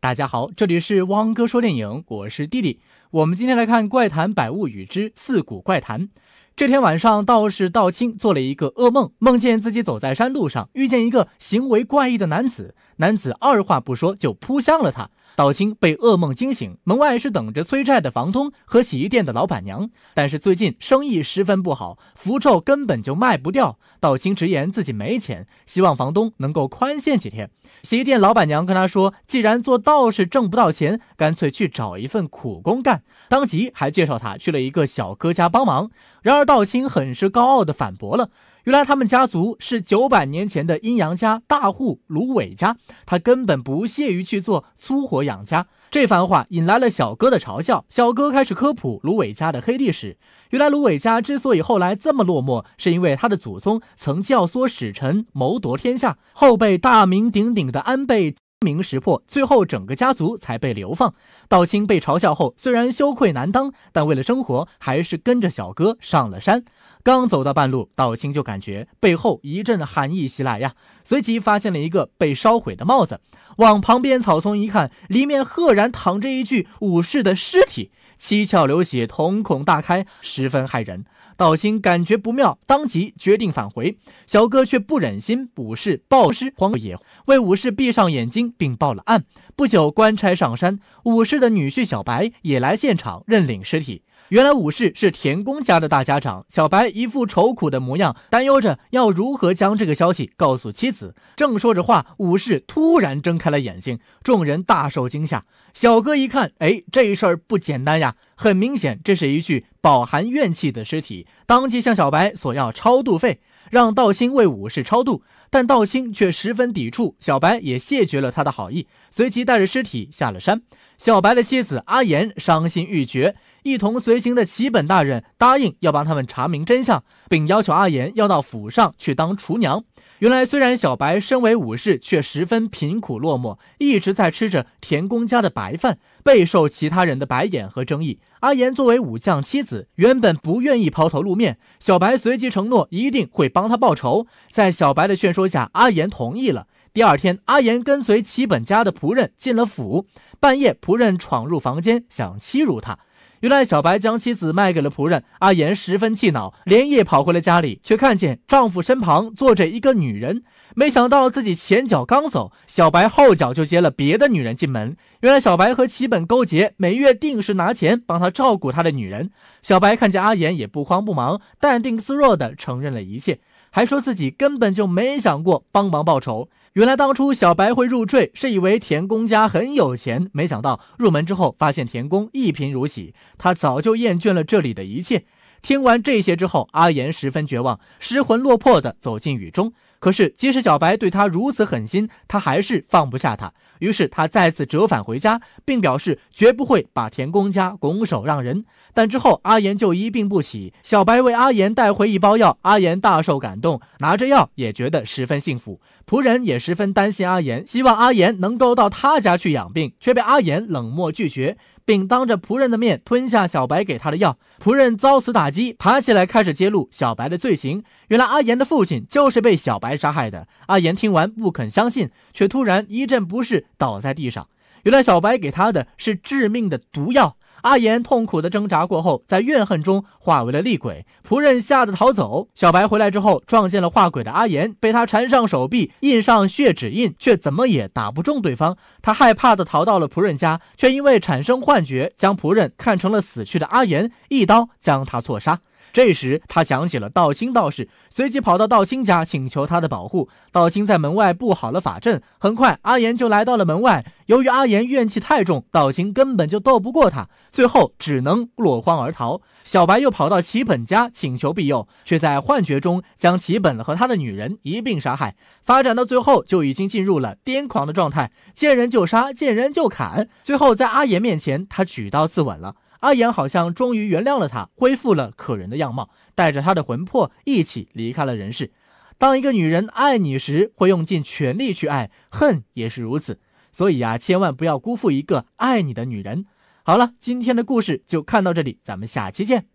大家好，这里是汪哥说电影，我是弟弟。我们今天来看《怪谈百物语之四谷怪谈》。这天晚上，道士道清做了一个噩梦，梦见自己走在山路上，遇见一个行为怪异的男子，男子二话不说就扑向了他。道清被噩梦惊醒，门外是等着催债的房东和洗衣店的老板娘，但是最近生意十分不好，符咒根本就卖不掉。道清直言自己没钱，希望房东能够宽限几天。洗衣店老板娘跟他说，既然做道士挣不到钱，干脆去找一份苦工干，当即还介绍他去了一个小哥家帮忙。然而道清很是高傲地反驳了，原来他们家族是九百年前的阴阳家大户芦苇家，他根本不屑于去做粗活养家。这番话引来了小哥的嘲笑，小哥开始科普芦苇家的黑历史。原来芦苇家之所以后来这么落寞，是因为他的祖宗曾教唆使臣谋夺天下，后被大名鼎鼎的安倍。明识破，最后整个家族才被流放。道清被嘲笑后，虽然羞愧难当，但为了生活，还是跟着小哥上了山。刚走到半路，道清就感觉背后一阵寒意袭来呀，随即发现了一个被烧毁的帽子。往旁边草丛一看，里面赫然躺着一具武士的尸体，七窍流血，瞳孔大开，十分骇人。道清感觉不妙，当即决定返回。小哥却不忍心武士暴尸荒野，为武士闭上眼睛。并报了案。不久，官差上山，武士的女婿小白也来现场认领尸体。原来武士是田宫家的大家长，小白一副愁苦的模样，担忧着要如何将这个消息告诉妻子。正说着话，武士突然睁开了眼睛，众人大受惊吓。小哥一看，哎，这事儿不简单呀！很明显，这是一具饱含怨气的尸体。当即向小白索要超度费，让道清为武士超度，但道清却十分抵触，小白也谢绝了他的好意，随即带着尸体下了山。小白的妻子阿言伤心欲绝，一同随。行的齐本大人答应要帮他们查明真相，并要求阿岩要到府上去当厨娘。原来，虽然小白身为武士，却十分贫苦落寞，一直在吃着田公家的白饭，备受其他人的白眼和争议。阿岩作为武将妻子，原本不愿意抛头露面。小白随即承诺一定会帮他报仇。在小白的劝说下，阿岩同意了。第二天，阿岩跟随齐本家的仆人进了府。半夜，仆人闯入房间，想欺辱他。原来小白将妻子卖给了仆人阿岩，十分气恼，连夜跑回了家里，却看见丈夫身旁坐着一个女人。没想到自己前脚刚走，小白后脚就接了别的女人进门。原来小白和齐本勾结，每月定时拿钱帮他照顾他的女人。小白看见阿岩，也不慌不忙，淡定自若的承认了一切，还说自己根本就没想过帮忙报仇。原来当初小白会入赘，是以为田宫家很有钱，没想到入门之后发现田宫一贫如洗。他早就厌倦了这里的一切。听完这些之后，阿岩十分绝望，失魂落魄地走进雨中。可是，即使小白对他如此狠心，他还是放不下他。于是，他再次折返回家，并表示绝不会把田宫家拱手让人。但之后，阿岩就一病不起。小白为阿岩带回一包药，阿岩大受感动，拿着药也觉得十分幸福。仆人也十分担心阿岩，希望阿岩能够到他家去养病，却被阿岩冷漠拒绝，并当着仆人的面吞下小白给他的药。仆人遭此打击，爬起来开始揭露小白的罪行。原来，阿岩的父亲就是被小白。白杀害的阿岩听完不肯相信，却突然一阵不适倒在地上。原来小白给他的是致命的毒药。阿岩痛苦的挣扎过后，在怨恨中化为了厉鬼。仆人吓得逃走。小白回来之后撞见了化鬼的阿岩，被他缠上手臂印上血指印，却怎么也打不中对方。他害怕的逃到了仆人家，却因为产生幻觉将仆人看成了死去的阿岩，一刀将他错杀。这时，他想起了道清道士，随即跑到道清家请求他的保护。道清在门外布好了法阵，很快阿岩就来到了门外。由于阿岩怨气太重，道清根本就斗不过他，最后只能落荒而逃。小白又跑到齐本家请求庇佑，却在幻觉中将齐本和他的女人一并杀害。发展到最后，就已经进入了癫狂的状态，见人就杀，见人就砍。最后在阿岩面前，他举刀自刎了。阿岩好像终于原谅了他，恢复了可人的样貌，带着他的魂魄一起离开了人世。当一个女人爱你时，会用尽全力去爱，恨也是如此。所以呀，千万不要辜负一个爱你的女人。好了，今天的故事就看到这里，咱们下期见。